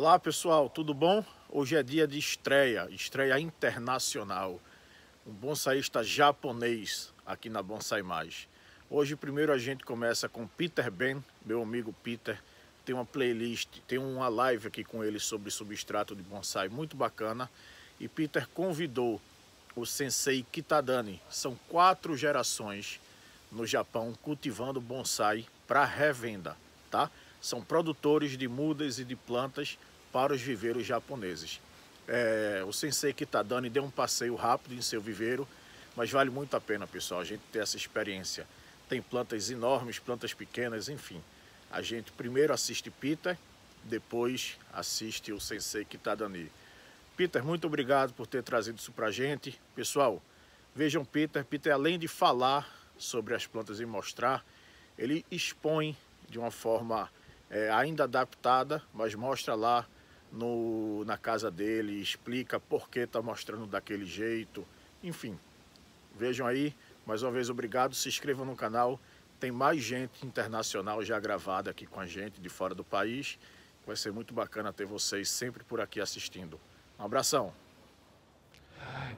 Olá pessoal, tudo bom? Hoje é dia de estreia, estreia internacional. Um bonsaísta japonês aqui na Bonsai Mais. Hoje primeiro a gente começa com Peter Ben, meu amigo Peter. Tem uma playlist, tem uma live aqui com ele sobre substrato de bonsai, muito bacana. E Peter convidou o sensei Kitadani. São quatro gerações no Japão cultivando bonsai para revenda, tá? São produtores de mudas e de plantas para os viveiros japoneses. É, o sensei Kitadani deu um passeio rápido em seu viveiro, mas vale muito a pena, pessoal, a gente ter essa experiência. Tem plantas enormes, plantas pequenas, enfim. A gente primeiro assiste Peter, depois assiste o sensei Kitadani. Peter, muito obrigado por ter trazido isso para a gente. Pessoal, vejam Peter. Peter, além de falar sobre as plantas e mostrar, ele expõe de uma forma é, ainda adaptada, mas mostra lá no, na casa dele, explica por que está mostrando daquele jeito, enfim. Vejam aí, mais uma vez obrigado, se inscrevam no canal, tem mais gente internacional já gravada aqui com a gente de fora do país, vai ser muito bacana ter vocês sempre por aqui assistindo. Um abração!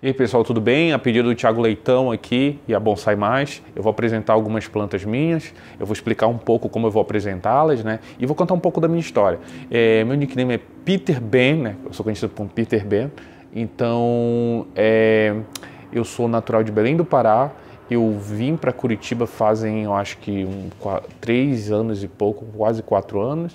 E aí, pessoal, tudo bem? A pedido do Tiago Leitão aqui e a Bonsai Mais, eu vou apresentar algumas plantas minhas, eu vou explicar um pouco como eu vou apresentá-las, né? E vou contar um pouco da minha história. É, meu nickname é Peter Ben, né? Eu sou conhecido como Peter Ben. Então, é, eu sou natural de Belém do Pará. Eu vim para Curitiba fazem, eu acho que um, quatro, três anos e pouco, quase quatro anos.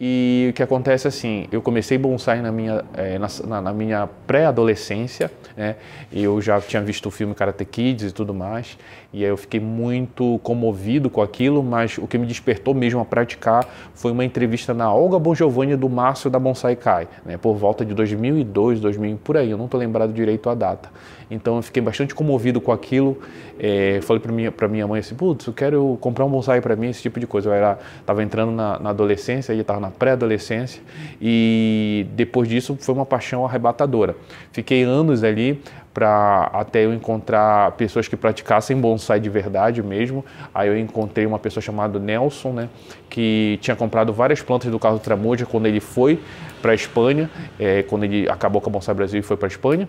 E o que acontece assim, eu comecei bonsai na minha, é, na, na, minha pré-adolescência, né? Eu já tinha visto o filme Karate Kids e tudo mais. E aí eu fiquei muito comovido com aquilo, mas o que me despertou mesmo a praticar foi uma entrevista na Olga Bongiovanni do Márcio da Bonsai Kai, né, por volta de 2002, 2000, por aí, eu não estou lembrado direito a data. Então eu fiquei bastante comovido com aquilo, é, falei para minha, minha mãe assim, putz, eu quero comprar um bonsai para mim, esse tipo de coisa. Eu era, tava entrando na, na adolescência, já estava na pré-adolescência, e depois disso foi uma paixão arrebatadora. Fiquei anos ali para até eu encontrar pessoas que praticassem bonsai de verdade mesmo. Aí eu encontrei uma pessoa chamada Nelson, né, que tinha comprado várias plantas do Carlos Tramuja quando ele foi para a Espanha, é, quando ele acabou com a Bonsai Brasil e foi para a Espanha.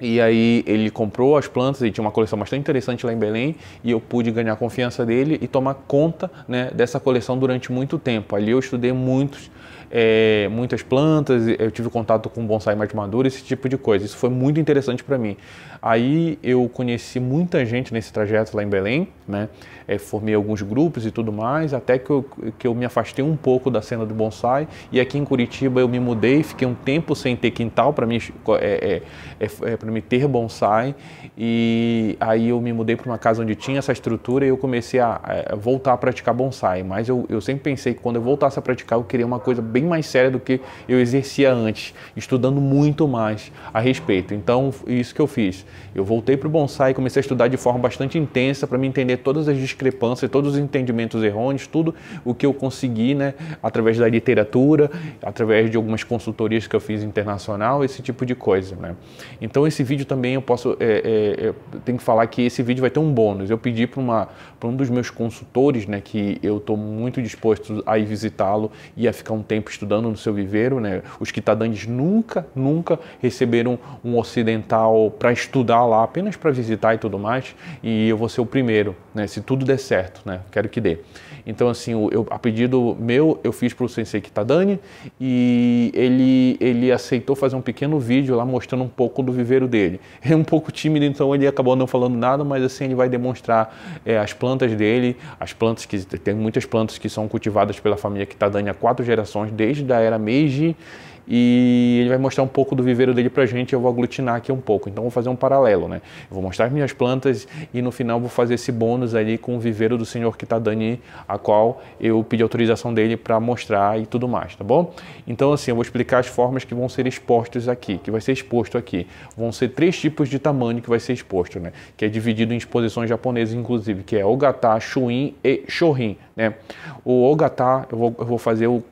E aí ele comprou as plantas e tinha uma coleção bastante interessante lá em Belém e eu pude ganhar a confiança dele e tomar conta né, dessa coleção durante muito tempo. Ali eu estudei muitos é, muitas plantas, eu tive contato com bonsai mais maduro, esse tipo de coisa. Isso foi muito interessante para mim. Aí eu conheci muita gente nesse trajeto lá em Belém, né? é, formei alguns grupos e tudo mais, até que eu, que eu me afastei um pouco da cena do bonsai. E aqui em Curitiba eu me mudei, fiquei um tempo sem ter quintal para mim, é, é, é, é para me ter bonsai. E aí eu me mudei para uma casa onde tinha essa estrutura e eu comecei a, é, a voltar a praticar bonsai. Mas eu, eu sempre pensei que quando eu voltasse a praticar, eu queria uma coisa bem mais séria do que eu exercia antes, estudando muito mais a respeito. Então, isso que eu fiz. Eu voltei para o bonsai, comecei a estudar de forma bastante intensa para me entender todas as discrepâncias, todos os entendimentos errôneos, tudo o que eu consegui, né, através da literatura, através de algumas consultorias que eu fiz internacional, esse tipo de coisa, né. Então esse vídeo também eu posso, é, é, eu é, tenho que falar que esse vídeo vai ter um bônus. Eu pedi para uma, para um dos meus consultores, né, que eu estou muito disposto a ir visitá-lo e a ficar um tempo estudando no seu viveiro, né. Os quitadandes nunca, nunca receberam um ocidental para estudar lá, apenas para visitar e tudo mais. E eu vou ser o primeiro, né. Se tudo dê certo, né? Quero que dê. Então, assim, eu, a pedido meu, eu fiz para o sensei Kitadani tá e ele, ele aceitou fazer um pequeno vídeo lá mostrando um pouco do viveiro dele. é um pouco tímido, então ele acabou não falando nada, mas assim, ele vai demonstrar é, as plantas dele, as plantas que... Tem muitas plantas que são cultivadas pela família Kitadani tá há quatro gerações, desde a era Meiji e ele vai mostrar um pouco do viveiro dele para a gente. Eu vou aglutinar aqui um pouco, então vou fazer um paralelo, né? Eu vou mostrar as minhas plantas e no final vou fazer esse bônus ali com o viveiro do senhor Kitadani, tá, a qual eu pedi autorização dele para mostrar e tudo mais, tá bom? Então, assim, eu vou explicar as formas que vão ser expostas aqui, que vai ser exposto aqui. Vão ser três tipos de tamanho que vai ser exposto, né? Que é dividido em exposições japonesas, inclusive, que é Ogata, Shuin e Shorin, né? O Ogata, eu vou, eu vou fazer o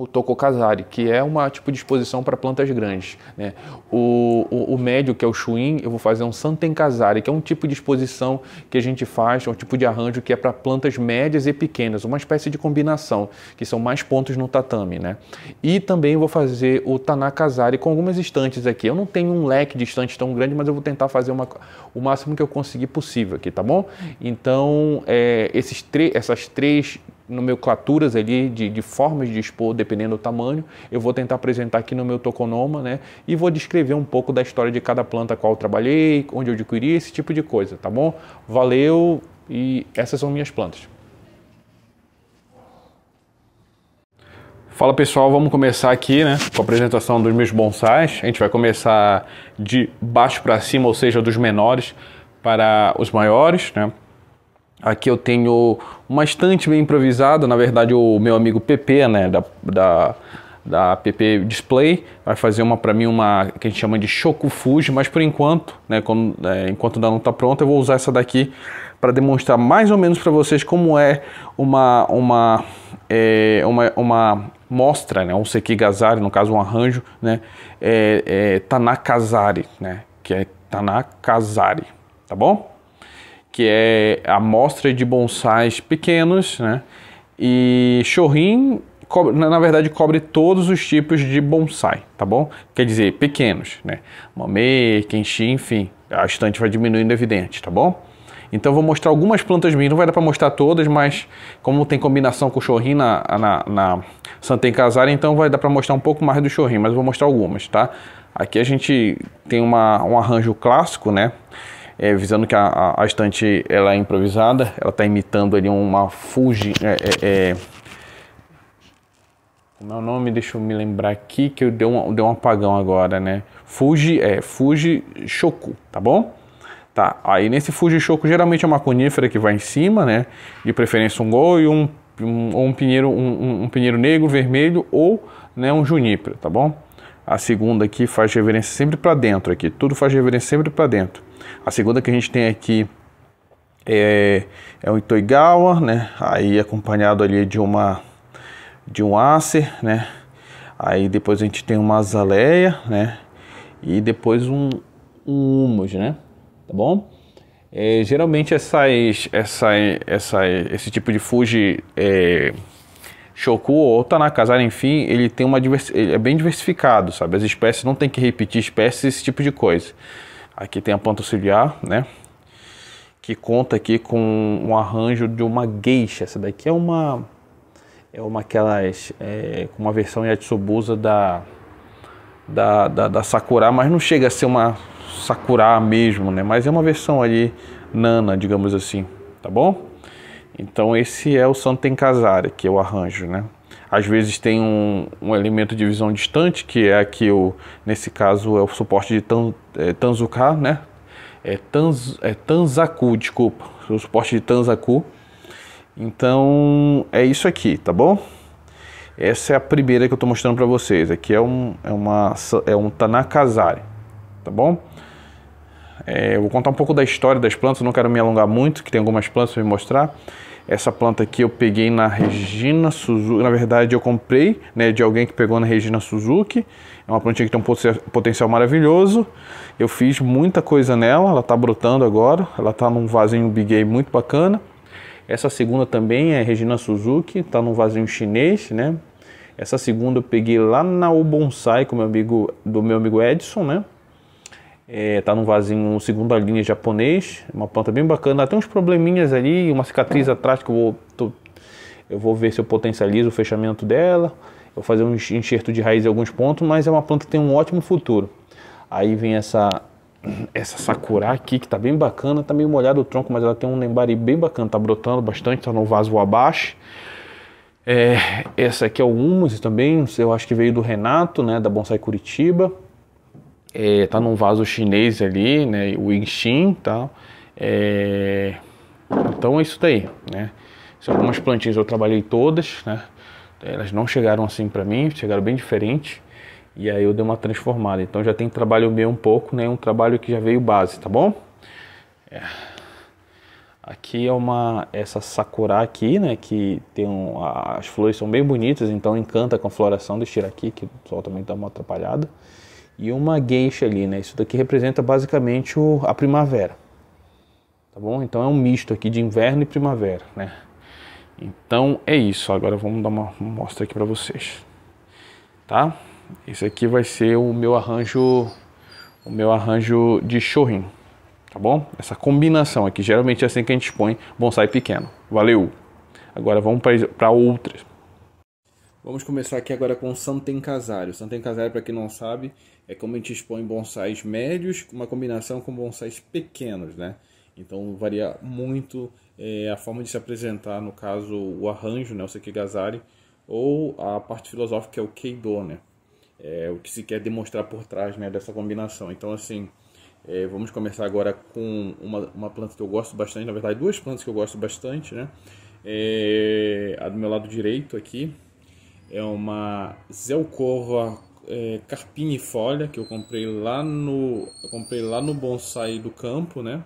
o Tokokazari, que é uma tipo de exposição para plantas grandes. Né? O, o, o, médio, que é o chuim eu vou fazer um Santenkazari, que é um tipo de exposição que a gente faz, é um tipo de arranjo que é para plantas médias e pequenas, uma espécie de combinação, que são mais pontos no tatame. Né? E também vou fazer o Tanakazari com algumas estantes aqui. Eu não tenho um leque de estantes tão grande, mas eu vou tentar fazer uma, o máximo que eu conseguir possível aqui, tá bom? Então, é, esses essas três nomenclaturas ali de, de, formas de expor, dependendo do tamanho. Eu vou tentar apresentar aqui no meu toconoma, né? E vou descrever um pouco da história de cada planta qual eu trabalhei, onde eu adquiri, esse tipo de coisa, tá bom? Valeu e essas são minhas plantas. Fala pessoal, vamos começar aqui né, com a apresentação dos meus bonsais. A gente vai começar de baixo para cima, ou seja, dos menores para os maiores. Né? Aqui eu tenho uma estante bem improvisada, na verdade o meu amigo PP, né, da, da, da PP Display, vai fazer uma para mim uma que a gente chama de Shoku Fuji, mas por enquanto, né, quando, é, enquanto ainda não está pronta, eu vou usar essa daqui para demonstrar mais ou menos para vocês como é uma uma é, uma, uma mostra, né, um sekigazari, no caso um arranjo, né, é, é, tanakazari, né, que é tanakazari, tá bom? que é a mostra de bonsais pequenos, né? E Shorin, na verdade, cobre todos os tipos de bonsai, tá bom? Quer dizer, pequenos, né? Mamei, Kenshi, enfim, a estante vai diminuindo, é evidente, tá bom? Então vou mostrar algumas plantas minhas, não vai dar para mostrar todas, mas como tem combinação com o Shorin na, na, na Em Casara, então vai dar para mostrar um pouco mais do Shorin, mas vou mostrar algumas, tá? Aqui a gente tem uma, um arranjo clássico, né? é, visando que a, a, a, estante ela é improvisada, ela está imitando ali uma Fuji. É, é, é, como é o nome? Deixa eu me lembrar aqui que eu dei, dei um apagão agora, né? Fuji, é, Fuji Shoku, tá bom? Tá, aí nesse Fuji Shoku geralmente é uma conífera que vai em cima, né? De preferência um gol e um, um, um pinheiro, um, um, pinheiro negro, vermelho ou né, um junípero, tá bom? A segunda aqui faz reverência sempre para dentro aqui. Tudo faz reverência sempre para dentro. A segunda que a gente tem aqui é, é o Itoigawa, né? Aí acompanhado ali de uma de um Acer, né? Aí depois a gente tem uma Azaleia, né? E depois um, um Humus, né? Tá bom? É, geralmente essas, essa, essa, esse tipo de Fuji é, Shoku ou Tanakazara, enfim, ele tem uma divers... ele é bem diversificado, sabe? As espécies não tem que repetir espécies, esse tipo de coisa. Aqui tem a planta auxiliar, né? Que conta aqui com um arranjo de uma geisha. Essa daqui é uma é uma aquelas é, uma versão Yatsubusa da da, da, da Sakura, mas não chega a ser uma Sakura mesmo, né? Mas é uma versão ali nana, digamos assim, tá bom? Então esse é o Santen Casare que eu é arranjo, né? Às vezes tem um, um, elemento de visão distante, que é aqui, o, nesse caso, é o suporte de tan, é, Tanzuka, né? É, tanz, é Tanzaku, desculpa, o suporte de Tanzaku. Então é isso aqui, tá bom? Essa é a primeira que eu estou mostrando para vocês. Aqui é um, é uma, é um Tanakazari, tá bom? É, eu vou contar um pouco da história das plantas, não quero me alongar muito, que tem algumas plantas para me mostrar. Essa planta aqui eu peguei na Regina Suzuki. Na verdade, eu comprei né, de alguém que pegou na Regina Suzuki. É uma plantinha que tem um potencial maravilhoso. Eu fiz muita coisa nela. Ela está brotando agora. Ela está num vasinho big muito bacana. Essa segunda também é Regina Suzuki. Está num vasinho chinês, né? Essa segunda eu peguei lá na O Bonsai com meu amigo, do meu amigo Edson, né? É, tá num vasinho segunda linha japonês, uma planta bem bacana. Tem uns probleminhas ali, uma cicatriz atrás que eu vou, tô, eu vou ver se eu potencializo o fechamento dela. Eu vou fazer um enxerto de raiz em alguns pontos, mas é uma planta que tem um ótimo futuro. Aí vem essa essa sakura aqui que tá bem bacana, tá meio molhado o tronco, mas ela tem um nembari bem bacana, tá brotando bastante, tá no vaso abaixo. É, essa aqui é o humus também, eu acho que veio do Renato, né, da Bonsai Curitiba é, tá num vaso chinês ali, né? O Yixin tal. Tá? É, então é isso daí, né? São algumas plantinhas eu trabalhei todas, né? Elas não chegaram assim para mim, chegaram bem diferentes. E aí eu dei uma transformada. Então já tem trabalho meu um pouco, né? Um trabalho que já veio base, tá bom? É. Aqui é uma essa sakura aqui, né? Que tem um, as flores são bem bonitas, então encanta com a floração do shiraki, que o sol também dá uma atrapalhada e uma geisha ali, né? Isso daqui representa basicamente o, a primavera, tá bom? Então é um misto aqui de inverno e primavera, né? Então é isso, agora vamos dar uma mostra aqui para vocês, tá? Esse aqui vai ser o meu arranjo, o meu arranjo de chorrinho. tá bom? Essa combinação aqui, geralmente é assim que a gente põe bonsai pequeno, valeu! Agora vamos para outras. Vamos começar aqui agora com o Santen Casário. Santen Casário, para quem não sabe, é como a gente expõe bonsais médios, uma combinação com bonsais pequenos, né? Então varia muito é, a forma de se apresentar, no caso, o arranjo, né, o Sekigazari, ou a parte filosófica, que é o Keido, né? É, o que se quer demonstrar por trás né, dessa combinação. Então, assim, é, vamos começar agora com uma, uma planta que eu gosto bastante, na verdade, duas plantas que eu gosto bastante, né? É, a do meu lado direito aqui é uma Zelcorra é, carpinifolia que eu comprei lá no eu comprei lá no bonsai do campo, né?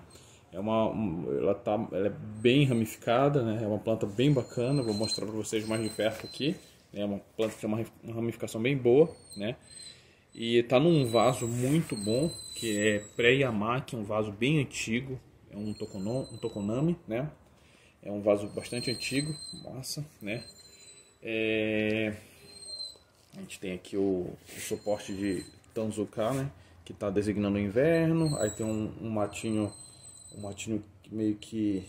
É uma, ela, tá, ela é bem ramificada, né? É uma planta bem bacana. Vou mostrar para vocês mais de perto aqui. Né? É uma planta que tem uma, ramificação bem boa, né? E está num vaso muito bom, que é pré-yamaki, é um vaso bem antigo. É um, tokonon, um tokonami, né? É um vaso bastante antigo, massa, né? É a gente tem aqui o, o suporte de Tanzuka, né? Que está designando o inverno. Aí tem um, um matinho, um matinho meio que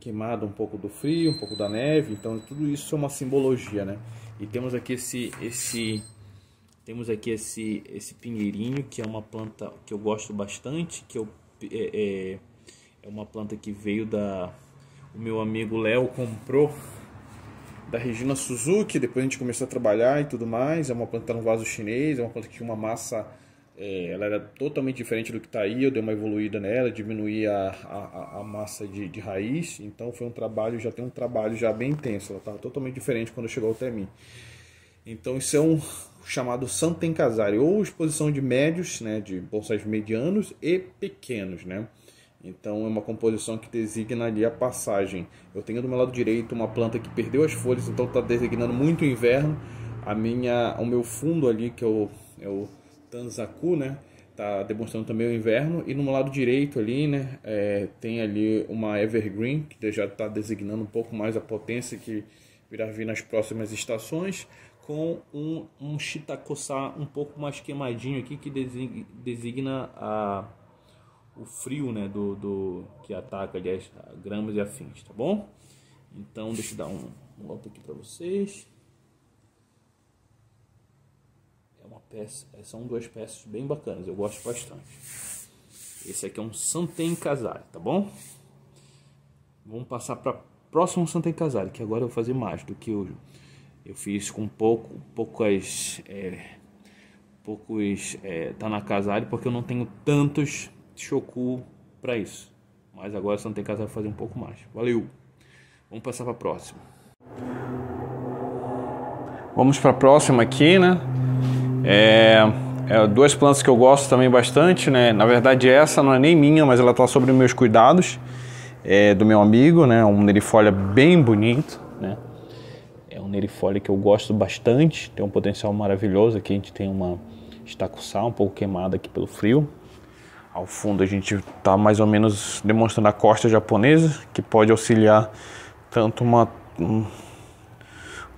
queimado um pouco do frio, um pouco da neve. Então tudo isso é uma simbologia, né? E temos aqui esse esse temos aqui esse esse pinheirinho que é uma planta que eu gosto bastante, que eu é, é, é uma planta que veio da o meu amigo Léo comprou da Regina Suzuki, depois a gente começou a trabalhar e tudo mais. É uma planta no vaso chinês, é uma planta que tinha uma massa, é, ela era totalmente diferente do que está aí. Eu dei uma evoluída nela, diminuí a, a, a massa de, de, raiz. Então foi um trabalho, já tem um trabalho já bem intenso. Ela estava tá totalmente diferente quando chegou até mim. Então isso é um chamado Santen Casari, ou exposição de médios, né, de bonsais medianos e pequenos, né? Então é uma composição que designa ali a passagem. Eu tenho do meu lado direito uma planta que perdeu as folhas, então está designando muito o inverno. A minha, o meu fundo ali, que é o, é o Tanzaku, né? está demonstrando também o inverno. E no meu lado direito ali, né? É, tem ali uma Evergreen, que já está designando um pouco mais a potência que virá vir nas próximas estações. Com um, um um pouco mais queimadinho aqui, que designa a o frio, né, do, do que ataca ali as gramas e afins, tá bom? Então, deixa eu dar um, um lote aqui para vocês. É uma peça, é, são duas peças bem bacanas, eu gosto bastante. Esse aqui é um Santen Casale, tá bom? Vamos passar para próximo Santen Casale, que agora eu vou fazer mais do que eu eu fiz com pouco, poucas é, poucos é, tá na casale porque eu não tenho tantos Shoku para isso. Mas agora você não tem casa para fazer um pouco mais. Valeu. Vamos passar para a próxima. Vamos para a próxima aqui, né? É, é, duas plantas que eu gosto também bastante, né? Na verdade essa não é nem minha, mas ela está sobre meus cuidados. É do meu amigo, né? Um nerifólia bem bonito, né? É um nerifólia que eu gosto bastante, tem um potencial maravilhoso aqui. A gente tem uma estacuçal um pouco queimada aqui pelo frio, ao fundo a gente está mais ou menos demonstrando a costa japonesa, que pode auxiliar tanto uma, um,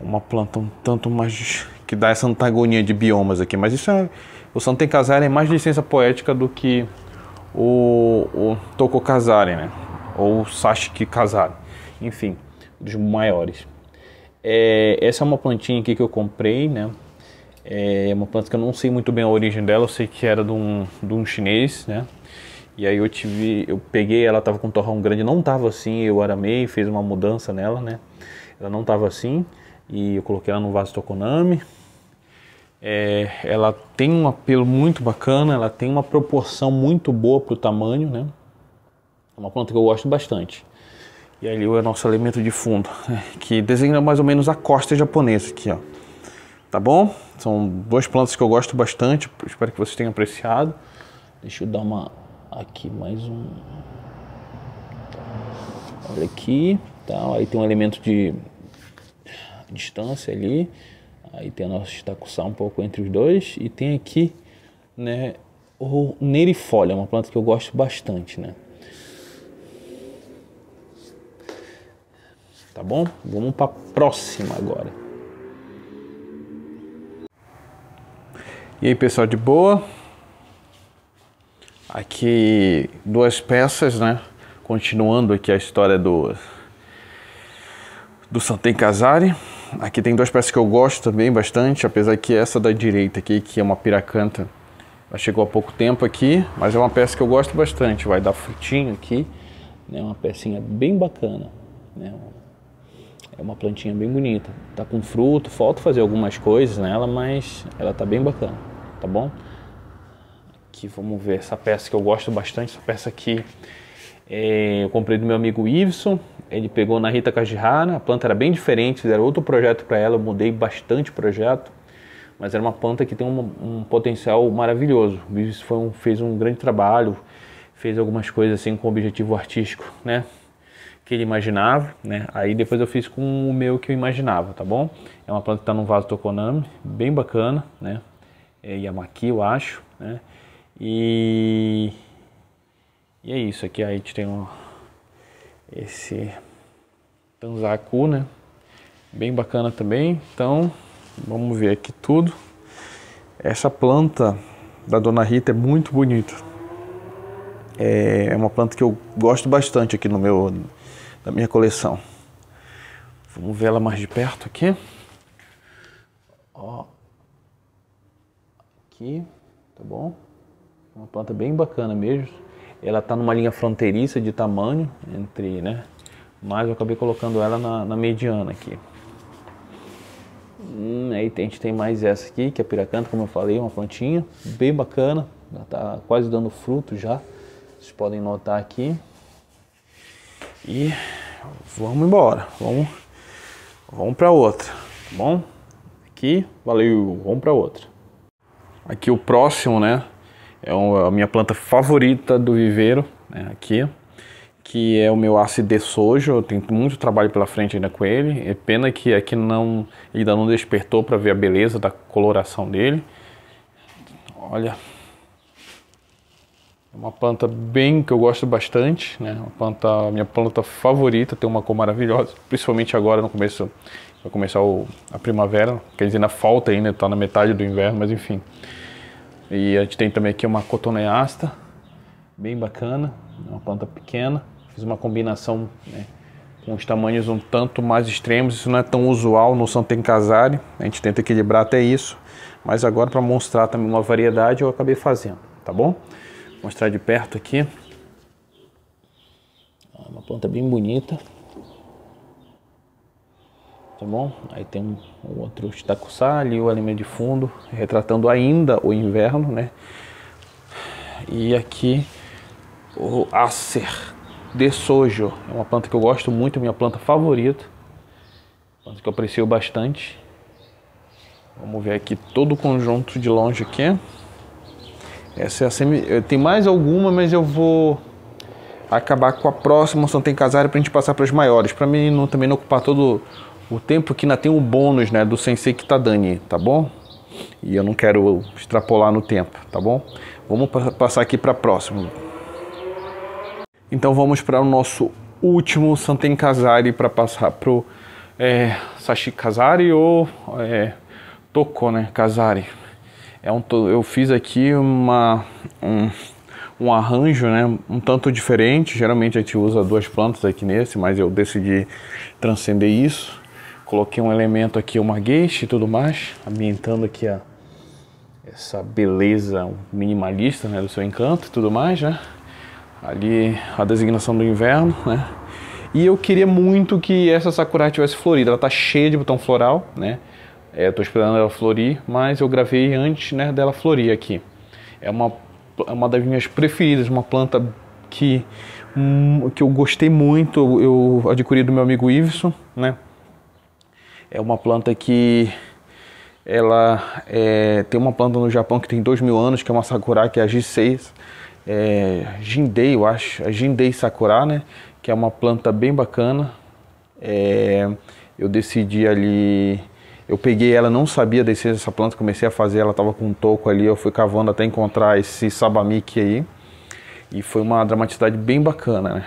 uma planta um tanto mais que dá essa antagonia de biomas aqui. Mas isso é, o Santen Casare é mais licença poética do que o, o Toko Casare, né? Ou o Sashiki Casare, enfim, dos maiores. É, essa é uma plantinha aqui que eu comprei, né? É uma planta que eu não sei muito bem a origem dela, eu sei que era de um, de um chinês, né? E aí eu tive, eu peguei, ela tava com um torrão grande, não tava assim, eu aramei, fiz uma mudança nela, né? Ela não tava assim, e eu coloquei ela no vaso Tokonami. É, ela tem um apelo muito bacana, ela tem uma proporção muito boa pro tamanho, né? É uma planta que eu gosto bastante. E ali é o nosso elemento de fundo, que desenha mais ou menos a costa japonesa aqui, ó. Tá bom? São duas plantas que eu gosto bastante, espero que vocês tenham apreciado. Deixa eu dar uma aqui mais um. Olha aqui, tá? Aí tem um elemento de distância ali. Aí tem a nossa estacuçar um pouco entre os dois e tem aqui, né, o nerifólia uma planta que eu gosto bastante, né? Tá bom? Vamos para próxima agora. E aí pessoal, de boa? Aqui duas peças, né? Continuando aqui a história do do Santen Casari. Aqui tem duas peças que eu gosto também bastante, apesar que essa da direita aqui, que é uma piracanta, ela chegou há pouco tempo aqui, mas é uma peça que eu gosto bastante. Vai dar frutinho aqui, né? Uma pecinha bem bacana, né? É uma plantinha bem bonita. Tá com fruto, falta fazer algumas coisas nela, mas ela tá bem bacana, tá bom? Aqui vamos ver essa peça que eu gosto bastante. Essa peça aqui é, eu comprei do meu amigo Iveson. Ele pegou na Rita Cajihara. A planta era bem diferente, fizeram outro projeto para ela. Eu mudei bastante o projeto. Mas era uma planta que tem um, um potencial maravilhoso. O Iveson um, fez um grande trabalho, fez algumas coisas assim com objetivo artístico, né? que ele imaginava, né? Aí depois eu fiz com o meu que eu imaginava, tá bom? É uma planta que tá num vaso Tokonami, bem bacana, né? É Yamaki, eu acho, né? E... E é isso, aqui a gente tem um... esse Tanzaku, né? Bem bacana também, então vamos ver aqui tudo. Essa planta da Dona Rita é muito bonita. É, é uma planta que eu gosto bastante aqui no meu da minha coleção. Vamos ver ela mais de perto aqui. Ó. Aqui, tá bom? É uma planta bem bacana mesmo. Ela tá numa linha fronteiriça de tamanho entre, né? Mas eu acabei colocando ela na, na mediana aqui. Hum, aí a gente tem mais essa aqui, que é a piracanta, como eu falei, uma plantinha bem bacana. Ela tá quase dando fruto já. Vocês podem notar aqui. E vamos embora. Vamos, vamos para outra, tá bom? Aqui, valeu, vamos para outra. Aqui o próximo, né? É a minha planta favorita do viveiro, né, aqui, que é o meu ácido sojo. Eu tenho muito trabalho pela frente ainda com ele. É pena que aqui não ainda não despertou para ver a beleza da coloração dele. Olha, é uma planta bem que eu gosto bastante, né? Uma planta, minha planta favorita, tem uma cor maravilhosa, principalmente agora no começo, vai começar o, a primavera, quer dizer, na falta ainda, Tá na metade do inverno, mas enfim. E a gente tem também aqui uma cotoneasta, bem bacana, uma planta pequena. Fiz uma combinação né, com os tamanhos um tanto mais extremos, isso não é tão usual no Santen Casare, a gente tenta equilibrar até isso, mas agora para mostrar também uma variedade eu acabei fazendo, tá bom? mostrar de perto aqui. Uma planta bem bonita. Tá bom? Aí tem um, um outro ali, o alimento de fundo, retratando ainda o inverno, né? E aqui o Acer de Sojo. É uma planta que eu gosto muito, minha planta favorita. Planta que eu aprecio bastante. Vamos ver aqui todo o conjunto de longe aqui. Essa é a semi... Tem mais alguma, mas eu vou acabar com a próxima. Só tem casário para a gente passar para as maiores. Para mim não, também não ocupar todo o tempo que ainda tem o um bônus né, do Sensei Kitadani, tá, tá bom? E eu não quero extrapolar no tempo, tá bom? Vamos passar aqui para a próxima. Então vamos para o nosso último Santen Kazari para passar para o é, Sashi Kazari ou é, Toko né, Kazari. É um, eu fiz aqui uma, um, um arranjo né, um tanto diferente. Geralmente a gente usa duas plantas aqui nesse, mas eu decidi transcender isso. Coloquei um elemento aqui, uma geisha e tudo mais, ambientando aqui a, essa beleza minimalista né, do seu encanto e tudo mais. Né? Ali a designação do inverno. Né? E eu queria muito que essa Sakura tivesse florida. Ela tá cheia de botão floral, né? É, eu estou esperando ela florir, mas eu gravei antes né, dela florir aqui. É uma, é uma das minhas preferidas, uma planta que, hum, que eu gostei muito, eu adquiri do meu amigo Iveson, né? É uma planta que ela é, tem uma planta no Japão que tem dois mil anos, que é uma sakura, que é a G6, é, Jindei, eu acho, a é Jindei Sakura, né? Que é uma planta bem bacana. É, eu decidi ali eu peguei ela, não sabia da essência dessa planta, comecei a fazer, ela estava com um toco ali, eu fui cavando até encontrar esse sabamique aí. E foi uma dramaticidade bem bacana, né?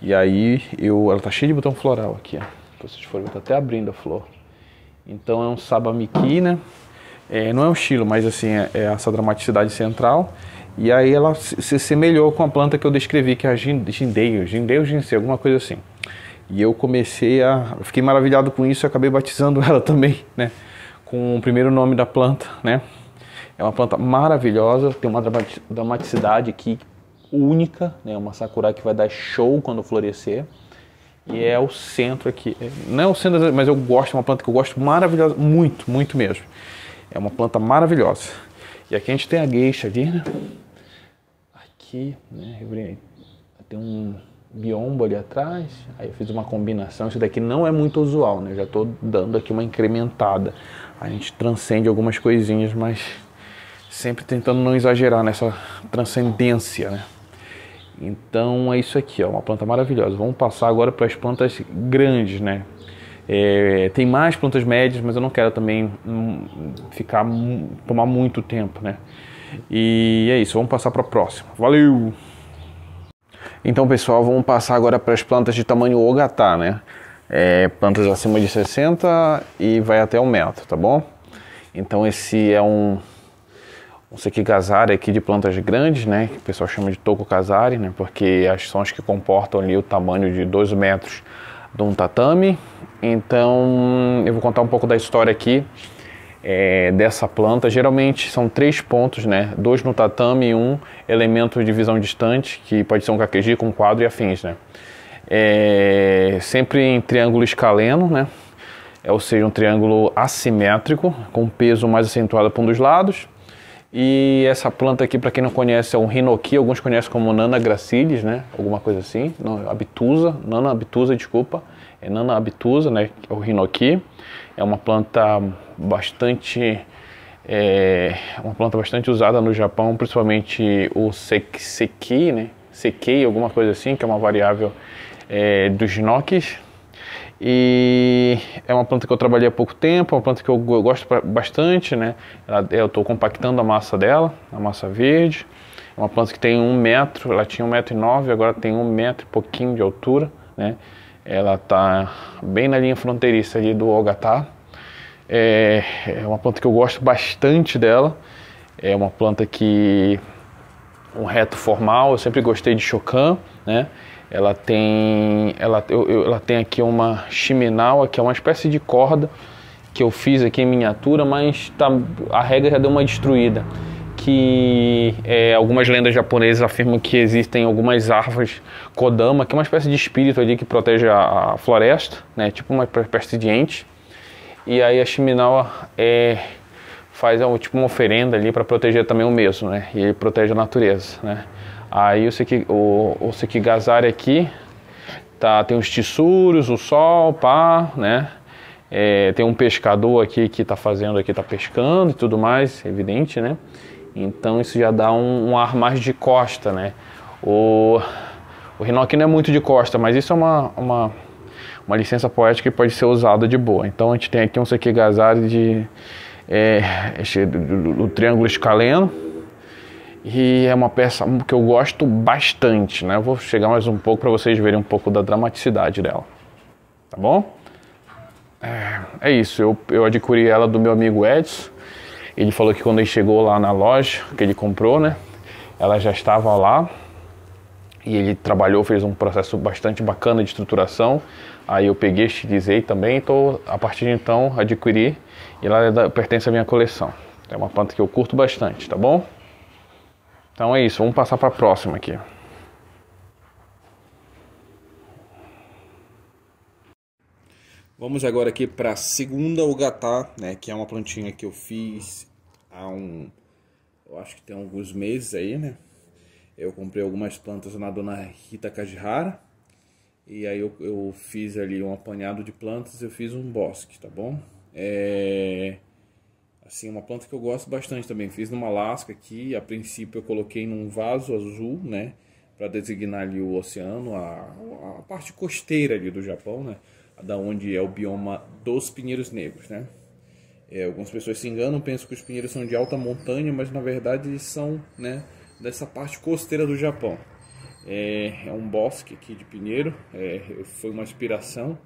E aí eu, ela tá cheia de botão floral aqui, ó. vocês então, forem ver, tá até abrindo a flor. Então é um sabamiki, né? É, não é um estilo, mas assim, é, é essa dramaticidade central. E aí ela se, se semelhou com a planta que eu descrevi, que é a gindeio, gindeio ginseng, alguma coisa assim. E eu comecei a. fiquei maravilhado com isso e acabei batizando ela também, né? Com o primeiro nome da planta, né? É uma planta maravilhosa, tem uma dramaticidade aqui única, né? Uma sakura que vai dar show quando florescer. E é o centro aqui. Não é o centro, mas eu gosto, é uma planta que eu gosto maravilhosa, muito, muito mesmo. É uma planta maravilhosa. E aqui a gente tem a geisha ali, né? Aqui, né? Tem um biombo ali atrás. Aí eu fiz uma combinação. Isso daqui não é muito usual, né? Eu já estou dando aqui uma incrementada. A gente transcende algumas coisinhas, mas sempre tentando não exagerar nessa transcendência, né? Então é isso aqui, ó, uma planta maravilhosa. Vamos passar agora para as plantas grandes, né? É, tem mais plantas médias, mas eu não quero também hum, ficar tomar muito tempo, né? E é isso, vamos passar para a próxima. Valeu! Então, pessoal, vamos passar agora para as plantas de tamanho Ogatá, né? É, plantas acima de 60 e vai até um metro, tá bom? Então esse é um, um sequicasare aqui de plantas grandes, né? Que o pessoal chama de toco casare, né? Porque as são as que comportam ali o tamanho de 2 metros de um tatame. Então eu vou contar um pouco da história aqui é, dessa planta. Geralmente são três pontos, né? Dois no tatame e um elemento de visão distante, que pode ser um caqueji com quadro e afins, né? É, sempre em triângulo escaleno, né? É, ou seja, um triângulo assimétrico, com peso mais acentuado para um dos lados. E essa planta aqui, para quem não conhece, é um rinoqui, alguns conhecem como Nana gracilis, né? Alguma coisa assim, não, abitusa, Nana abitusa, desculpa. Enana abituza, né, o rinoqui, é uma planta bastante é uma planta bastante usada no Japão, principalmente o seki, né? Sekei, alguma coisa assim, que é uma variável é, dos nokis. E é uma planta que eu trabalhei há pouco tempo, é uma planta que eu gosto bastante, né? eu estou compactando a massa dela, a massa verde. É uma planta que tem um metro, ela tinha um metro e nove, agora tem um metro e pouquinho de altura, né? Ela está bem na linha fronteiriça ali do Ogatá. É, é uma planta que eu gosto bastante dela. É uma planta que um reto formal. Eu sempre gostei de chocan, né? Ela tem, ela, eu, eu, ela tem aqui uma chiminal, que é uma espécie de corda que eu fiz aqui em miniatura, mas tá, a regra já deu uma destruída que é, algumas lendas japonesas afirmam que existem algumas árvores Kodama, que é uma espécie de espírito ali que protege a, a floresta, né? tipo uma espécie de ente. E aí a Shiminawa é, faz um, tipo uma oferenda ali para proteger também o mesmo, né? E ele protege a natureza, né? Aí o, Seki, o, o Sekigazari aqui tá, tem os tissuros, o sol, pá, né? É, tem um pescador aqui que está fazendo aqui, está pescando e tudo mais, evidente, né? Então isso já dá um, um ar mais de costa, né? O, o Renoc não é muito de costa, mas isso é uma, uma, uma licença poética que pode ser usada de boa. Então a gente tem aqui um Sequi de é, do, do, do Triângulo Escaleno. E é uma peça que eu gosto bastante, né? Eu vou chegar mais um pouco para vocês verem um pouco da dramaticidade dela. Tá bom? É, é isso, eu, eu adquiri ela do meu amigo Edson. Ele falou que quando ele chegou lá na loja que ele comprou, né? Ela já estava lá e ele trabalhou, fez um processo bastante bacana de estruturação. Aí eu peguei, estilizei também, então a partir de então adquiri e ela é pertence à minha coleção. É uma planta que eu curto bastante, tá bom? Então é isso, vamos passar para a próxima aqui. Vamos agora aqui para a segunda ugatá, né, que é uma plantinha que eu fiz há um, eu acho que tem alguns meses aí, né? Eu comprei algumas plantas na dona Rita Kajihara e aí eu, eu fiz ali um apanhado de plantas, eu fiz um bosque, tá bom? É assim, uma planta que eu gosto bastante também. Fiz numa lasca aqui, a princípio eu coloquei num vaso azul, né, para designar ali o oceano, a, a parte costeira ali do Japão, né? da onde é o bioma dos pinheiros negros, né? É, algumas pessoas se enganam, pensam que os pinheiros são de alta montanha, mas na verdade eles são, né, dessa parte costeira do Japão. É, é um bosque aqui de pinheiro, é, foi uma inspiração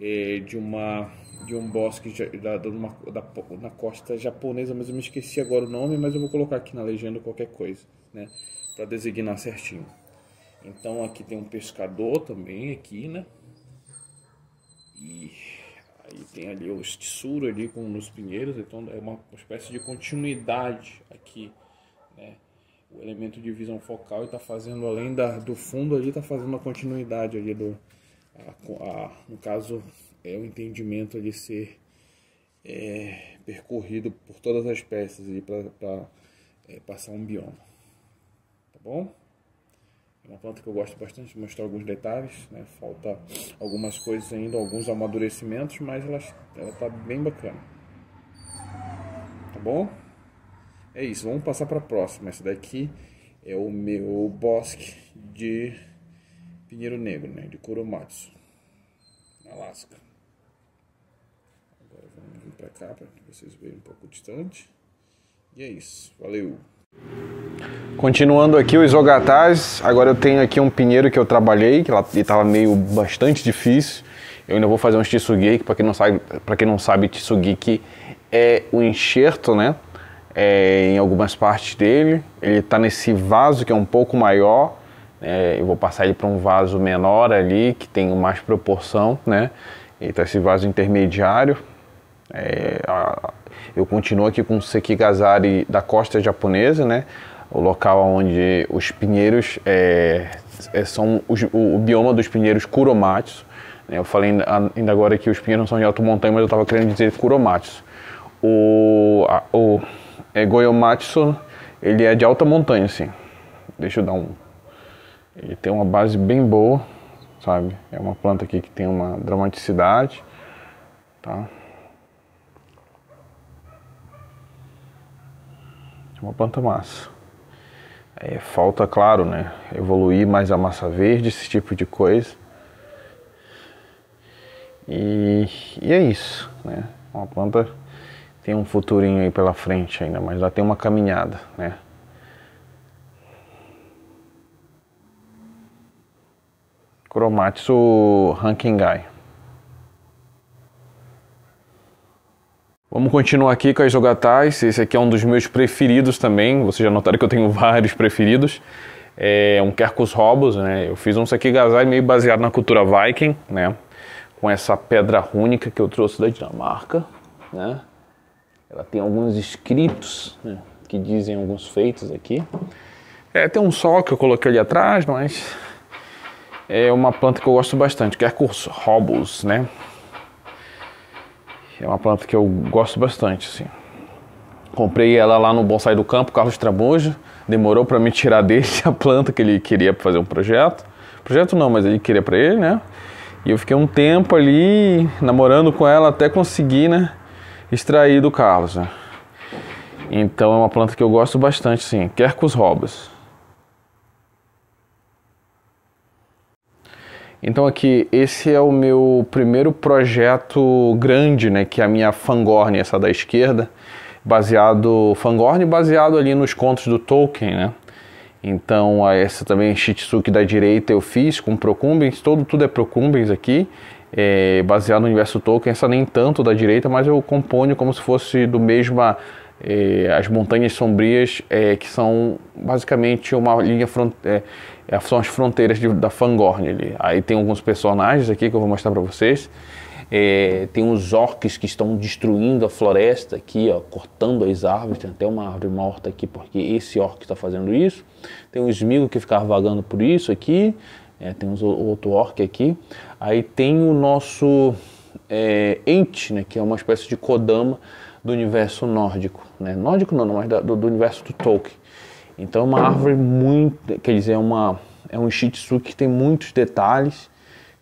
é, de uma de um bosque da, da, uma, da, na costa japonesa, mas eu me esqueci agora o nome, mas eu vou colocar aqui na legenda qualquer coisa, né, para designar certinho. Então aqui tem um pescador também aqui, né? E aí tem ali o Tsura ali com nos pinheiros, então é uma espécie de continuidade aqui, né? O elemento de visão focal está fazendo além da, do fundo ali, está fazendo uma continuidade ali do, a, a, no caso é o entendimento de ser é, percorrido por todas as peças para é, passar um bioma, tá bom? É uma planta que eu gosto bastante, mostrar alguns detalhes, né? Falta algumas coisas ainda, alguns amadurecimentos, mas ela, ela tá bem bacana. Tá bom? É isso, vamos passar para a próxima. Essa daqui é o meu bosque de pinheiro negro, né? De Kuromatsu, Alaska. Agora vamos vir para cá para que vocês vejam um pouco distante. E é isso, valeu! Continuando aqui os isogatás, agora eu tenho aqui um pinheiro que eu trabalhei, que estava meio bastante difícil. Eu ainda vou fazer um tsugi, para quem não sabe, para quem não sabe, tsugi é o um enxerto, né? É, em algumas partes dele, ele está nesse vaso que é um pouco maior. É, eu vou passar ele para um vaso menor ali, que tem mais proporção, né? Então esse vaso intermediário, é, a, eu continuo aqui com o Sekigazari da costa japonesa, né? O local onde os pinheiros é, é são os, o, o, bioma dos pinheiros Kuromatsu. Né? Eu falei ainda agora que os pinheiros não são de alta montanha, mas eu estava querendo dizer Kuromatsu. O, a, o é, Goyomatsu, ele é de alta montanha, assim. Deixa eu dar um... Ele tem uma base bem boa, sabe? É uma planta aqui que tem uma dramaticidade, tá? uma planta massa. É, falta, claro, né, evoluir mais a massa verde, esse tipo de coisa. E, e é isso, né? Uma planta tem um futurinho aí pela frente ainda, mas já tem uma caminhada, né? Chromatsu Rankingai. Vamos continuar aqui com as jogatais. Esse aqui é um dos meus preferidos também. Vocês já notaram que eu tenho vários preferidos. É um Kerkus Robos, né? Eu fiz um gazai meio baseado na cultura Viking, né? Com essa pedra rúnica que eu trouxe da Dinamarca, né? Ela tem alguns escritos né? que dizem alguns feitos aqui. É, tem um sol que eu coloquei ali atrás, mas é uma planta que eu gosto bastante, Kerkus Robos, né? é uma planta que eu gosto bastante, assim. Comprei ela lá no Bonsai do Campo, Carlos Tramonja. Demorou para me tirar dele a planta que ele queria para fazer um projeto. Projeto não, mas ele queria para ele, né? E eu fiquei um tempo ali namorando com ela até conseguir, né, extrair do Carlos, né? Então é uma planta que eu gosto bastante, sim. Quercus robus. Então aqui, esse é o meu primeiro projeto grande, né, que é a minha Fangorn, essa da esquerda, baseado, Fangorn baseado ali nos contos do Tolkien, né. Então essa também Shitsuki da direita eu fiz com Procumbens, todo, tudo é Procumbens aqui, é, baseado no universo Tolkien, essa nem tanto da direita, mas eu componho como se fosse do mesma é, as montanhas sombrias, é, que são basicamente uma linha é, são as fronteiras de, da Fangorn ali. Aí tem alguns personagens aqui que eu vou mostrar para vocês. É, tem uns orcs que estão destruindo a floresta aqui, ó, cortando as árvores. Tem até uma árvore morta aqui porque esse orc está fazendo isso. Tem um esmigo que ficava vagando por isso aqui. É, tem um outro orc aqui. Aí tem o nosso é, ente, né, que é uma espécie de Kodama do universo nórdico, né? Nórdico não, mas do, do universo do Tolkien. Então é uma árvore muito, quer dizer, é, uma, é um shih tzu que tem muitos detalhes,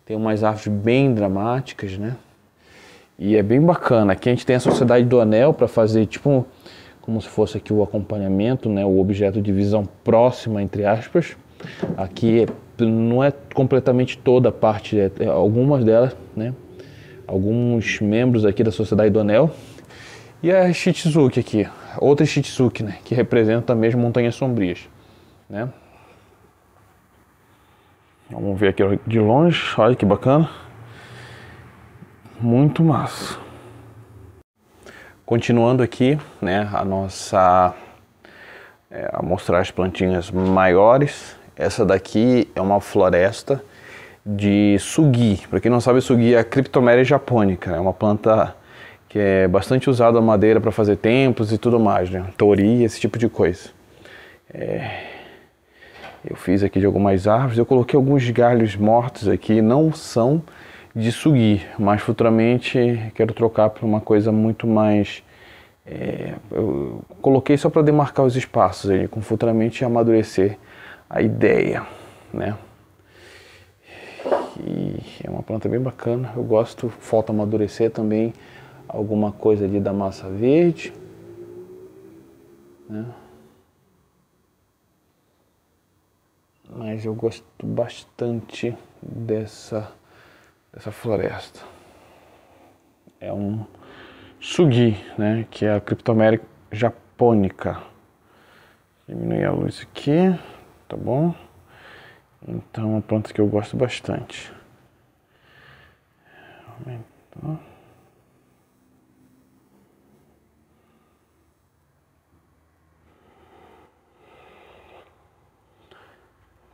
tem umas árvores bem dramáticas, né? E é bem bacana. Aqui a gente tem a Sociedade do Anel para fazer tipo como se fosse aqui o acompanhamento, né, o objeto de visão próxima entre aspas. Aqui é, não é completamente toda a parte, é, é algumas delas, né? Alguns membros aqui da Sociedade do Anel e a Shitsuki aqui, outra Shitsuki, né, que representa também as montanhas sombrias, né? Vamos ver aqui de longe, olha que bacana. Muito massa. Continuando aqui, né, a nossa é, a mostrar as plantinhas maiores. Essa daqui é uma floresta de sugi. Para quem não sabe, sugi é a Cryptomeria japônica, é né, uma planta que é bastante usado a madeira para fazer templos e tudo mais, né? Tori, esse tipo de coisa. É... Eu fiz aqui de algumas árvores, eu coloquei alguns galhos mortos aqui, não são de sugi, mas futuramente quero trocar por uma coisa muito mais... É... Eu coloquei só para demarcar os espaços ali, com futuramente amadurecer a ideia, né? E é uma planta bem bacana, eu gosto, falta amadurecer também alguma coisa ali da massa verde. Né? Mas eu gosto bastante dessa, dessa floresta. É um sugi, né? que é a criptoméria japônica. Diminuir a luz aqui, tá bom? Então é uma planta que eu gosto bastante.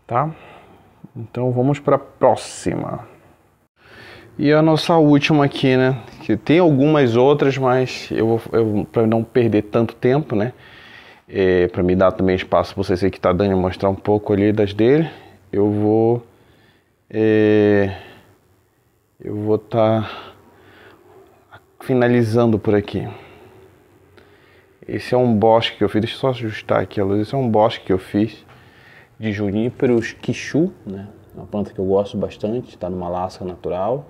tá? Então vamos para a próxima. E a nossa última aqui, né? Que tem algumas outras, mas eu, eu para não perder tanto tempo, né? É, para me dar também espaço para vocês que tá dando mostrar um pouco ali das dele, eu vou é, eu vou estar tá finalizando por aqui. Esse é um bosque que eu fiz. Deixa eu só ajustar aqui a luz. Esse é um bosque que eu fiz de Juníperos Quixu, né? Uma planta que eu gosto bastante, está numa lasca natural.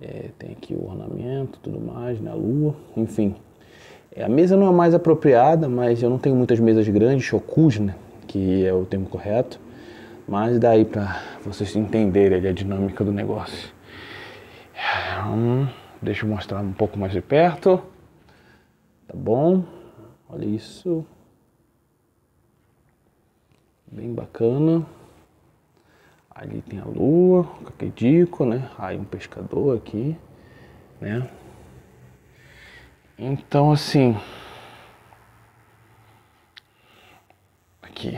É, tem aqui o ornamento, tudo mais, na né? lua, enfim. É, a mesa não é mais apropriada, mas eu não tenho muitas mesas grandes, chocus, né? Que é o termo correto. Mas daí para vocês entenderem a dinâmica do negócio. Hum, deixa eu mostrar um pouco mais de perto. Tá bom? Olha isso bem bacana. Ali tem a lua, caquedico, né? Aí um pescador aqui, né? Então assim, aqui.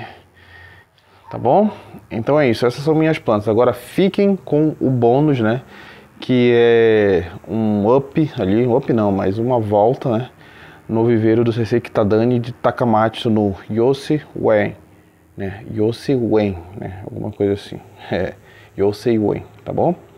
Tá bom? Então é isso, essas são minhas plantas. Agora fiquem com o bônus, né? Que é um up ali, um up não, mas uma volta, né? No viveiro do CC Kitadani tá de Takamatsu no Yosei Uen né? Yosei Wen, né? Alguma coisa assim. É, Yosei Wen, tá bom?